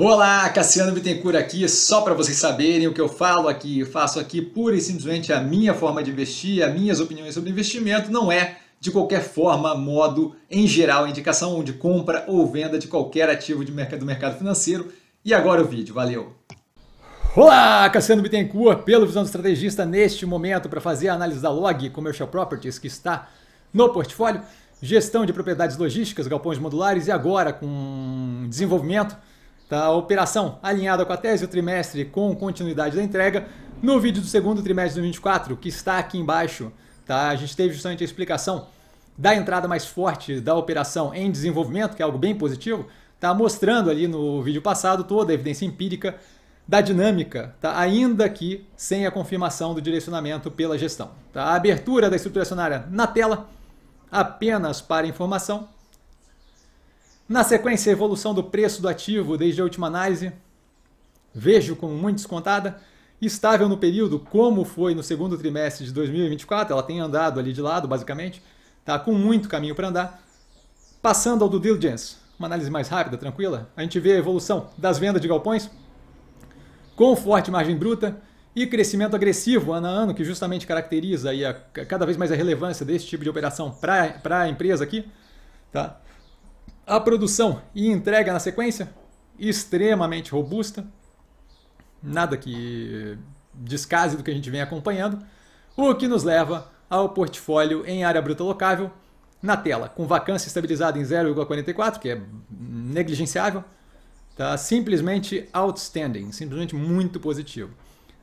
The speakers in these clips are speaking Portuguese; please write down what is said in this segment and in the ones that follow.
Olá, Cassiano Bittencourt aqui, só para vocês saberem o que eu falo aqui, eu faço aqui pura e simplesmente a minha forma de investir, as minhas opiniões sobre investimento, não é de qualquer forma, modo, em geral, indicação de compra ou venda de qualquer ativo de mercado, do mercado financeiro. E agora o vídeo, valeu! Olá, Cassiano Bittencourt, pelo Visão do Estrategista, neste momento para fazer a análise da Log Commercial Properties, que está no portfólio, gestão de propriedades logísticas, galpões modulares e agora com desenvolvimento Tá? A operação alinhada com a tese do trimestre com continuidade da entrega. No vídeo do segundo trimestre de 2024, que está aqui embaixo, tá? a gente teve justamente a explicação da entrada mais forte da operação em desenvolvimento, que é algo bem positivo, tá mostrando ali no vídeo passado toda a evidência empírica da dinâmica, tá? ainda que sem a confirmação do direcionamento pela gestão. Tá? A abertura da acionária na tela, apenas para informação, na sequência, a evolução do preço do ativo desde a última análise, vejo como muito descontada, estável no período, como foi no segundo trimestre de 2024, ela tem andado ali de lado, basicamente, tá com muito caminho para andar. Passando ao do diligence, uma análise mais rápida, tranquila, a gente vê a evolução das vendas de galpões, com forte margem bruta e crescimento agressivo ano a ano, que justamente caracteriza aí a, cada vez mais a relevância desse tipo de operação para a empresa aqui, tá? A produção e entrega na sequência, extremamente robusta, nada que descase do que a gente vem acompanhando, o que nos leva ao portfólio em área bruta locável na tela, com vacância estabilizada em 0,44, que é negligenciável, tá simplesmente outstanding, simplesmente muito positivo.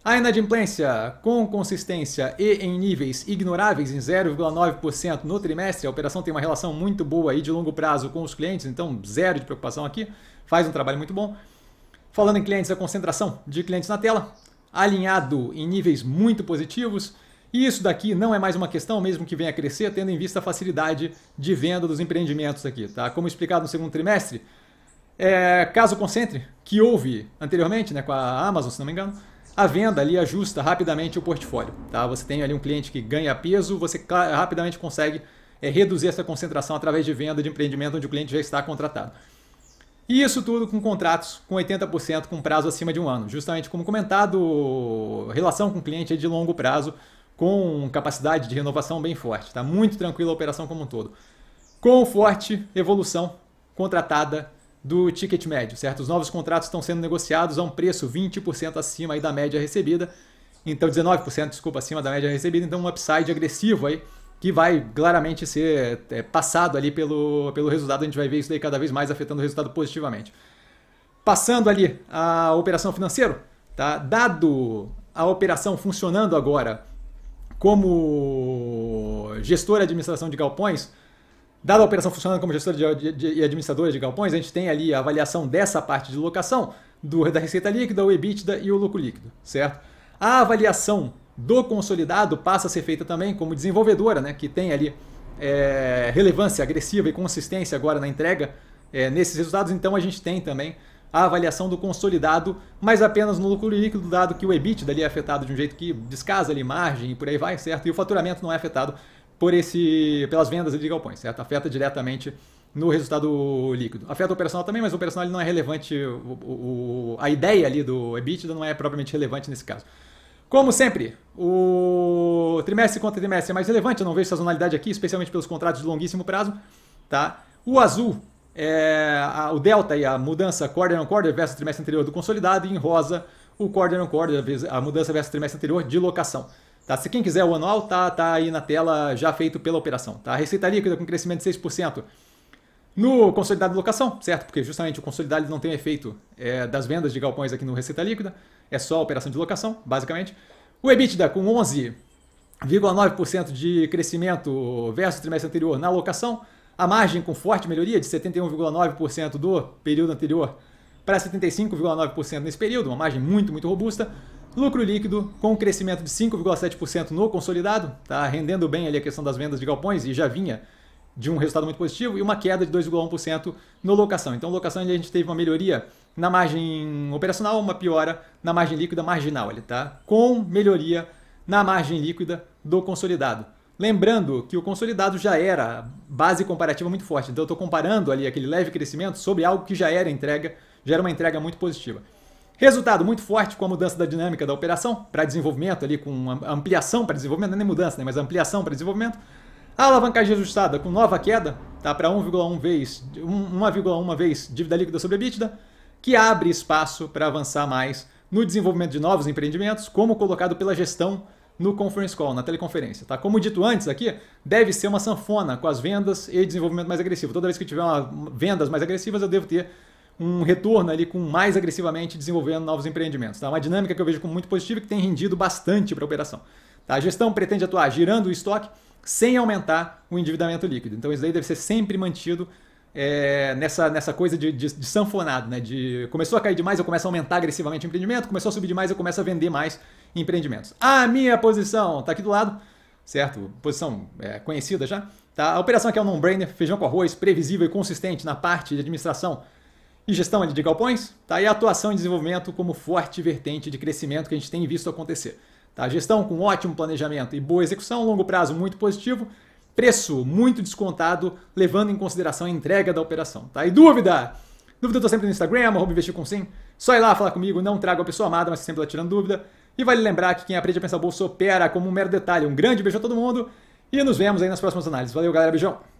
A inadimplência, com consistência e em níveis ignoráveis em 0,9% no trimestre, a operação tem uma relação muito boa e de longo prazo com os clientes, então zero de preocupação aqui, faz um trabalho muito bom. Falando em clientes, a concentração de clientes na tela, alinhado em níveis muito positivos. E isso daqui não é mais uma questão, mesmo que venha a crescer, tendo em vista a facilidade de venda dos empreendimentos aqui, tá? Como explicado no segundo trimestre, é, caso concentre, que houve anteriormente, né, com a Amazon, se não me engano, a venda ali ajusta rapidamente o portfólio. Tá? Você tem ali um cliente que ganha peso, você rapidamente consegue é, reduzir essa concentração através de venda de empreendimento onde o cliente já está contratado. E isso tudo com contratos com 80% com prazo acima de um ano. Justamente como comentado, relação com o cliente é de longo prazo, com capacidade de renovação bem forte. tá? muito tranquila a operação como um todo. Com forte evolução contratada do ticket médio, certo? Os novos contratos estão sendo negociados a um preço 20% acima da média recebida, então 19%, desculpa, acima da média recebida, então um upside agressivo aí que vai claramente ser é, passado ali pelo, pelo resultado, a gente vai ver isso daí cada vez mais afetando o resultado positivamente. Passando ali a operação financeira, tá? Dado a operação funcionando agora como gestora de administração de galpões, Dada a operação funcionando como gestora e administradora de galpões, a gente tem ali a avaliação dessa parte de locação, do, da receita líquida, o EBITDA e o lucro líquido, certo? A avaliação do consolidado passa a ser feita também como desenvolvedora, né, que tem ali é, relevância agressiva e consistência agora na entrega é, nesses resultados, então a gente tem também a avaliação do consolidado, mas apenas no lucro líquido, dado que o EBITDA ali é afetado de um jeito que descasa ali margem e por aí vai, certo? E o faturamento não é afetado por esse, pelas vendas de galpões, certo? Afeta diretamente no resultado líquido. Afeta o operacional também, mas o operacional não é relevante, o, o, a ideia ali do EBITDA não é propriamente relevante nesse caso. Como sempre, o trimestre contra trimestre é mais relevante, eu não vejo sazonalidade aqui, especialmente pelos contratos de longuíssimo prazo. Tá? O azul é a, o delta e a mudança quarter on quarter versus trimestre anterior do consolidado, e em rosa o quarter on quarter, a mudança versus trimestre anterior de locação. Tá? Se quem quiser o anual, tá, tá aí na tela já feito pela operação. Tá? receita líquida com crescimento de 6%. No consolidado de locação, certo? Porque justamente o consolidado não tem efeito é, das vendas de galpões aqui no Receita Líquida, é só a operação de locação, basicamente. O EBITDA com 11,9% de crescimento versus o trimestre anterior na locação. A margem com forte melhoria de 71,9% do período anterior para 75,9% nesse período, uma margem muito, muito robusta. Lucro líquido com um crescimento de 5,7% no consolidado, tá rendendo bem ali a questão das vendas de galpões e já vinha de um resultado muito positivo e uma queda de 2,1% no locação. Então, locação a gente teve uma melhoria na margem operacional, uma piora na margem líquida marginal, ele tá com melhoria na margem líquida do consolidado. Lembrando que o consolidado já era base comparativa muito forte, então eu estou comparando ali aquele leve crescimento sobre algo que já era entrega, já era uma entrega muito positiva. Resultado muito forte com a mudança da dinâmica da operação para desenvolvimento ali com ampliação para desenvolvimento, não é nem mudança, né, mas ampliação para desenvolvimento. A alavancagem ajustada com nova queda, tá para 1,1 vez, 1,1 vez dívida líquida sobre a EBITDA, que abre espaço para avançar mais no desenvolvimento de novos empreendimentos, como colocado pela gestão no conference call, na teleconferência, tá? Como dito antes aqui, deve ser uma sanfona com as vendas e desenvolvimento mais agressivo. Toda vez que tiver uma, vendas mais agressivas, eu devo ter um retorno ali com mais agressivamente desenvolvendo novos empreendimentos. Tá? Uma dinâmica que eu vejo como muito positiva e que tem rendido bastante para a operação. Tá? A gestão pretende atuar girando o estoque sem aumentar o endividamento líquido. Então isso daí deve ser sempre mantido é, nessa, nessa coisa de, de, de, sanfonado, né? De começou a cair demais, eu começo a aumentar agressivamente o empreendimento, começou a subir demais, eu começo a vender mais empreendimentos. A minha posição está aqui do lado, certo? Posição é, conhecida já. Tá? A operação aqui é um non-brainer, feijão com arroz, previsível e consistente na parte de administração e gestão de galpões? Tá aí a atuação e desenvolvimento como forte vertente de crescimento que a gente tem visto acontecer. Tá? Gestão com ótimo planejamento e boa execução, longo prazo muito positivo, preço muito descontado, levando em consideração a entrega da operação. Tá? E dúvida? Dúvida eu tô sempre no Instagram, arroba investir com sim. Só ir lá falar comigo, não trago a pessoa amada, mas sempre lá tirando dúvida. E vale lembrar que quem aprende a pensar bolsa opera como um mero detalhe. Um grande beijo a todo mundo e nos vemos aí nas próximas análises. Valeu, galera. Beijão.